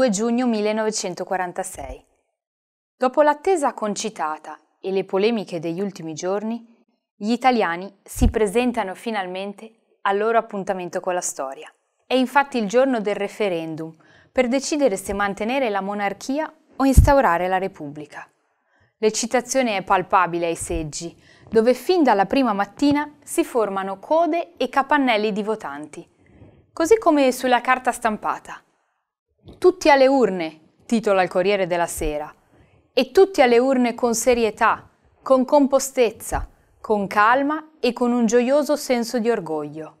2 giugno 1946. Dopo l'attesa concitata e le polemiche degli ultimi giorni, gli italiani si presentano finalmente al loro appuntamento con la storia. È infatti il giorno del referendum per decidere se mantenere la monarchia o instaurare la Repubblica. L'eccitazione è palpabile ai seggi, dove fin dalla prima mattina si formano code e capannelli di votanti, così come sulla carta stampata. Tutti alle urne, titola il Corriere della Sera, e tutti alle urne con serietà, con compostezza, con calma e con un gioioso senso di orgoglio.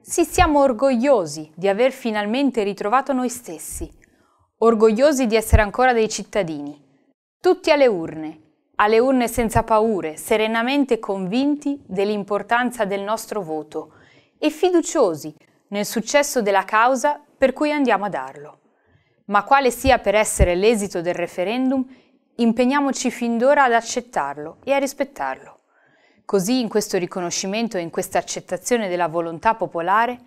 Sì, siamo orgogliosi di aver finalmente ritrovato noi stessi, orgogliosi di essere ancora dei cittadini, tutti alle urne, alle urne senza paure, serenamente convinti dell'importanza del nostro voto e fiduciosi nel successo della causa per cui andiamo a darlo ma quale sia per essere l'esito del referendum, impegniamoci fin d'ora ad accettarlo e a rispettarlo. Così in questo riconoscimento e in questa accettazione della volontà popolare,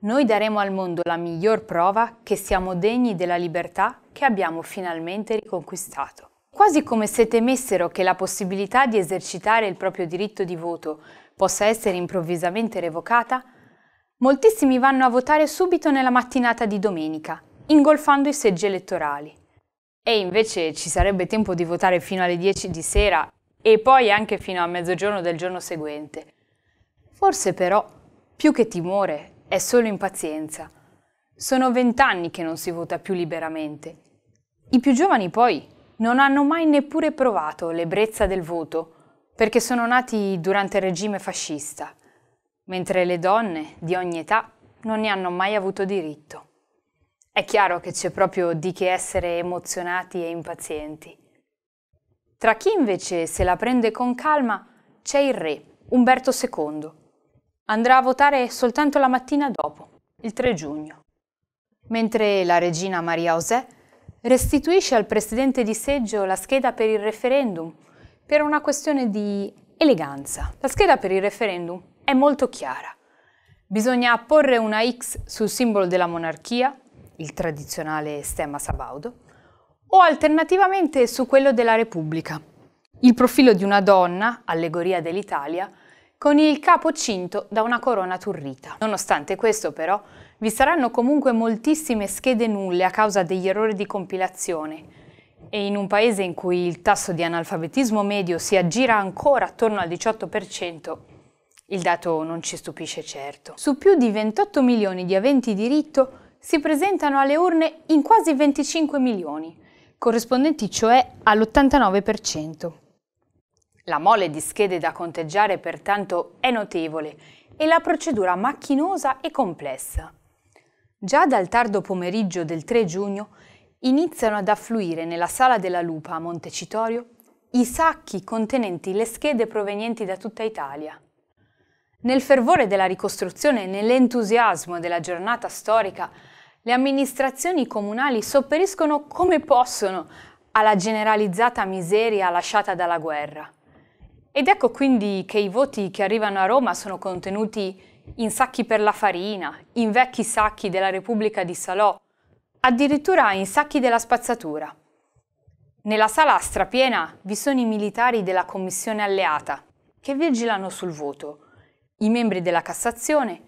noi daremo al mondo la miglior prova che siamo degni della libertà che abbiamo finalmente riconquistato. Quasi come se temessero che la possibilità di esercitare il proprio diritto di voto possa essere improvvisamente revocata, moltissimi vanno a votare subito nella mattinata di domenica ingolfando i seggi elettorali. E invece ci sarebbe tempo di votare fino alle 10 di sera e poi anche fino a mezzogiorno del giorno seguente. Forse però, più che timore, è solo impazienza. Sono vent'anni che non si vota più liberamente. I più giovani poi non hanno mai neppure provato l'ebbrezza del voto, perché sono nati durante il regime fascista, mentre le donne di ogni età non ne hanno mai avuto diritto. È chiaro che c'è proprio di che essere emozionati e impazienti. Tra chi invece se la prende con calma c'è il re, Umberto II. Andrà a votare soltanto la mattina dopo, il 3 giugno. Mentre la regina Maria José restituisce al presidente di seggio la scheda per il referendum per una questione di eleganza. La scheda per il referendum è molto chiara. Bisogna apporre una X sul simbolo della monarchia il tradizionale stemma sabaudo, o alternativamente su quello della Repubblica, il profilo di una donna, allegoria dell'Italia, con il capo cinto da una corona turrita. Nonostante questo però, vi saranno comunque moltissime schede nulle a causa degli errori di compilazione e in un paese in cui il tasso di analfabetismo medio si aggira ancora attorno al 18%, il dato non ci stupisce certo. Su più di 28 milioni di aventi diritto, si presentano alle urne in quasi 25 milioni, corrispondenti cioè all'89%. La mole di schede da conteggiare pertanto è notevole e la procedura macchinosa e complessa. Già dal tardo pomeriggio del 3 giugno iniziano ad affluire nella Sala della Lupa a Montecitorio i sacchi contenenti le schede provenienti da tutta Italia. Nel fervore della ricostruzione e nell'entusiasmo della giornata storica, le amministrazioni comunali sopperiscono come possono alla generalizzata miseria lasciata dalla guerra. Ed ecco quindi che i voti che arrivano a Roma sono contenuti in sacchi per la farina, in vecchi sacchi della Repubblica di Salò, addirittura in sacchi della spazzatura. Nella sala strapiena vi sono i militari della Commissione alleata che vigilano sul voto i membri della Cassazione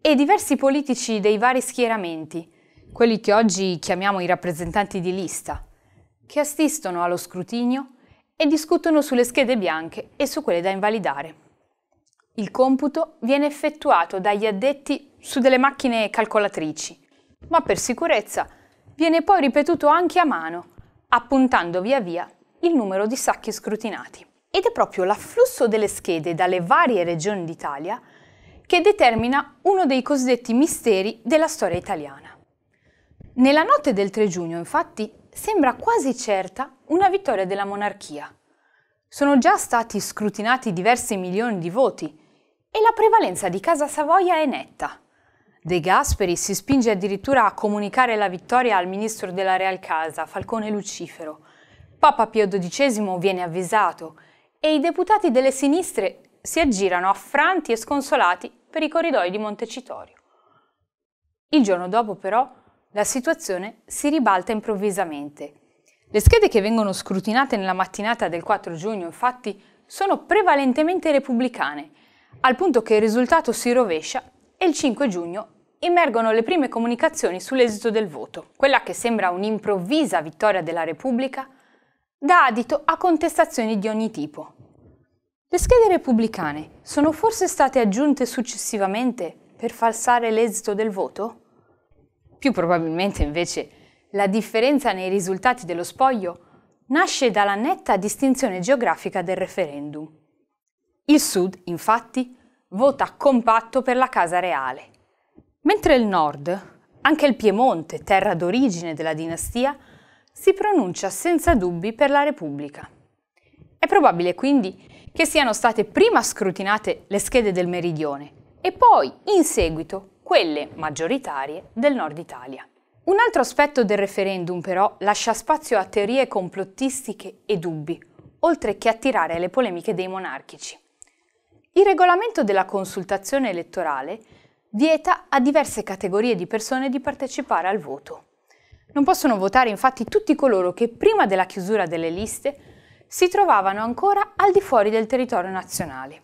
e diversi politici dei vari schieramenti, quelli che oggi chiamiamo i rappresentanti di lista, che assistono allo scrutinio e discutono sulle schede bianche e su quelle da invalidare. Il computo viene effettuato dagli addetti su delle macchine calcolatrici, ma per sicurezza viene poi ripetuto anche a mano, appuntando via via il numero di sacchi scrutinati ed è proprio l'afflusso delle schede dalle varie regioni d'Italia che determina uno dei cosiddetti misteri della storia italiana. Nella notte del 3 giugno, infatti, sembra quasi certa una vittoria della monarchia. Sono già stati scrutinati diversi milioni di voti e la prevalenza di Casa Savoia è netta. De Gasperi si spinge addirittura a comunicare la vittoria al ministro della Real Casa, Falcone Lucifero. Papa Pio XII viene avvisato e i deputati delle sinistre si aggirano affranti e sconsolati per i corridoi di Montecitorio. Il giorno dopo però la situazione si ribalta improvvisamente. Le schede che vengono scrutinate nella mattinata del 4 giugno infatti sono prevalentemente repubblicane, al punto che il risultato si rovescia e il 5 giugno emergono le prime comunicazioni sull'esito del voto. Quella che sembra un'improvvisa vittoria della Repubblica dà adito a contestazioni di ogni tipo. Le schede repubblicane sono forse state aggiunte successivamente per falsare l'esito del voto? Più probabilmente invece la differenza nei risultati dello spoglio nasce dalla netta distinzione geografica del referendum. Il Sud, infatti, vota compatto per la Casa Reale, mentre il Nord, anche il Piemonte, terra d'origine della dinastia, si pronuncia senza dubbi per la Repubblica. È probabile quindi che siano state prima scrutinate le schede del meridione e poi, in seguito, quelle maggioritarie del nord Italia. Un altro aspetto del referendum però lascia spazio a teorie complottistiche e dubbi, oltre che attirare le polemiche dei monarchici. Il regolamento della consultazione elettorale vieta a diverse categorie di persone di partecipare al voto. Non possono votare infatti tutti coloro che prima della chiusura delle liste si trovavano ancora al di fuori del territorio nazionale.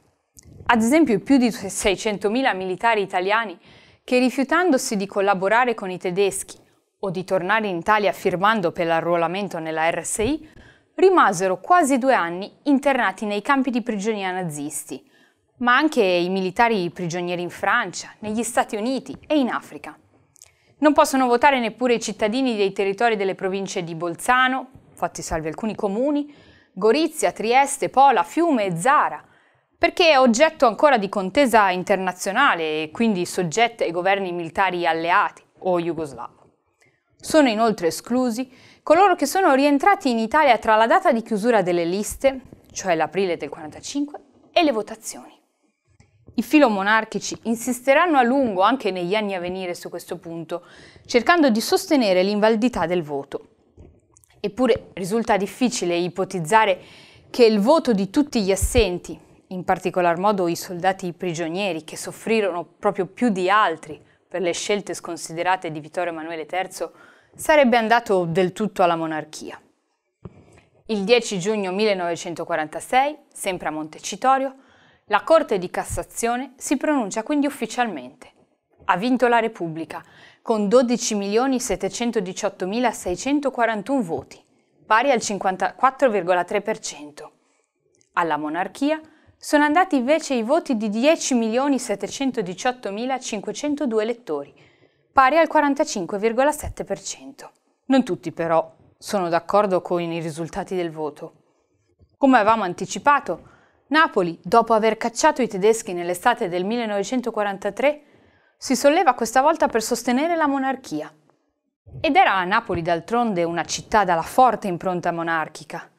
Ad esempio i più di 600.000 militari italiani che rifiutandosi di collaborare con i tedeschi o di tornare in Italia firmando per l'arruolamento nella RSI, rimasero quasi due anni internati nei campi di prigionia nazisti, ma anche i militari prigionieri in Francia, negli Stati Uniti e in Africa. Non possono votare neppure i cittadini dei territori delle province di Bolzano, fatti salvi alcuni comuni, Gorizia, Trieste, Pola, Fiume e Zara, perché è oggetto ancora di contesa internazionale e quindi soggetta ai governi militari alleati o jugoslavo. Sono inoltre esclusi coloro che sono rientrati in Italia tra la data di chiusura delle liste, cioè l'aprile del 1945, e le votazioni. I monarchici insisteranno a lungo anche negli anni a venire su questo punto, cercando di sostenere l'invalidità del voto. Eppure risulta difficile ipotizzare che il voto di tutti gli assenti, in particolar modo i soldati prigionieri che soffrirono proprio più di altri per le scelte sconsiderate di Vittorio Emanuele III, sarebbe andato del tutto alla monarchia. Il 10 giugno 1946, sempre a Montecitorio, la Corte di Cassazione si pronuncia quindi ufficialmente. Ha vinto la Repubblica con 12.718.641 voti, pari al 54,3%. Alla monarchia sono andati invece i voti di 10.718.502 elettori, pari al 45,7%. Non tutti però sono d'accordo con i risultati del voto. Come avevamo anticipato, Napoli, dopo aver cacciato i tedeschi nell'estate del 1943, si solleva questa volta per sostenere la monarchia. Ed era a Napoli d'altronde una città dalla forte impronta monarchica.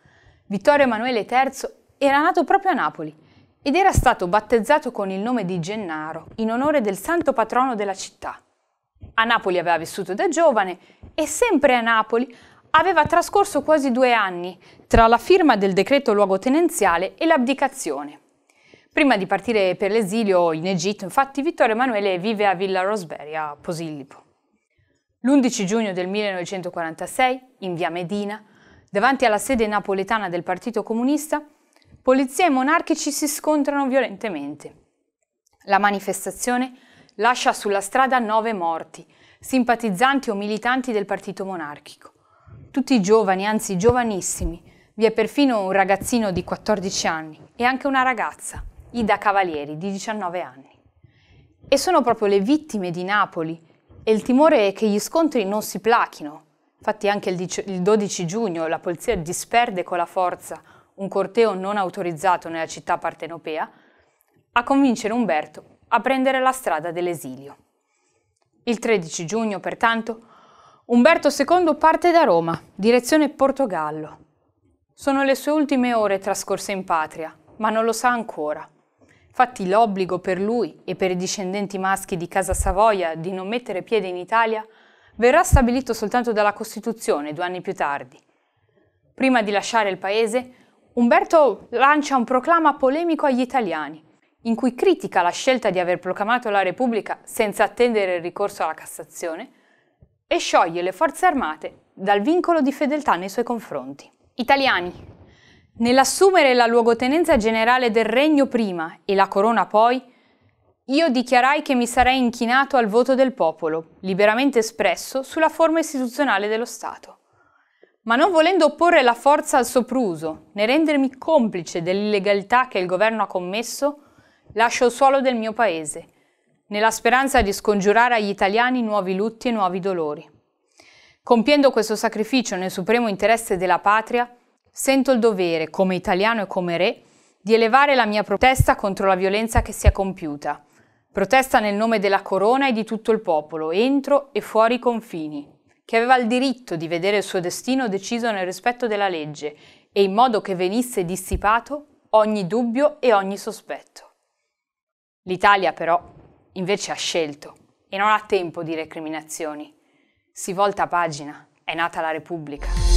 Vittorio Emanuele III era nato proprio a Napoli ed era stato battezzato con il nome di Gennaro in onore del santo patrono della città. A Napoli aveva vissuto da giovane e sempre a Napoli aveva trascorso quasi due anni tra la firma del decreto luogotenenziale e l'abdicazione. Prima di partire per l'esilio in Egitto, infatti, Vittorio Emanuele vive a Villa Rosberry, a Posillipo. L'11 giugno del 1946, in via Medina, davanti alla sede napoletana del Partito Comunista, polizia e monarchici si scontrano violentemente. La manifestazione lascia sulla strada nove morti, simpatizzanti o militanti del Partito Monarchico tutti giovani, anzi giovanissimi. Vi è perfino un ragazzino di 14 anni e anche una ragazza, Ida Cavalieri, di 19 anni. E sono proprio le vittime di Napoli e il timore è che gli scontri non si plachino. Infatti anche il 12 giugno la polizia disperde con la forza un corteo non autorizzato nella città partenopea a convincere Umberto a prendere la strada dell'esilio. Il 13 giugno, pertanto, Umberto II parte da Roma, direzione Portogallo. Sono le sue ultime ore trascorse in patria, ma non lo sa ancora. Fatti l'obbligo per lui e per i discendenti maschi di Casa Savoia di non mettere piede in Italia verrà stabilito soltanto dalla Costituzione due anni più tardi. Prima di lasciare il paese, Umberto lancia un proclama polemico agli italiani, in cui critica la scelta di aver proclamato la Repubblica senza attendere il ricorso alla Cassazione e scioglie le forze armate dal vincolo di fedeltà nei suoi confronti. Italiani, nell'assumere la luogotenenza generale del regno prima e la corona poi, io dichiarai che mi sarei inchinato al voto del popolo, liberamente espresso sulla forma istituzionale dello Stato. Ma non volendo opporre la forza al sopruso, né rendermi complice dell'illegalità che il governo ha commesso, lascio il suolo del mio paese nella speranza di scongiurare agli italiani nuovi lutti e nuovi dolori. Compiendo questo sacrificio nel supremo interesse della patria, sento il dovere, come italiano e come re, di elevare la mia protesta contro la violenza che si è compiuta. Protesta nel nome della corona e di tutto il popolo, entro e fuori i confini, che aveva il diritto di vedere il suo destino deciso nel rispetto della legge e in modo che venisse dissipato ogni dubbio e ogni sospetto. L'Italia però invece ha scelto e non ha tempo di recriminazioni. Si volta pagina, è nata la Repubblica.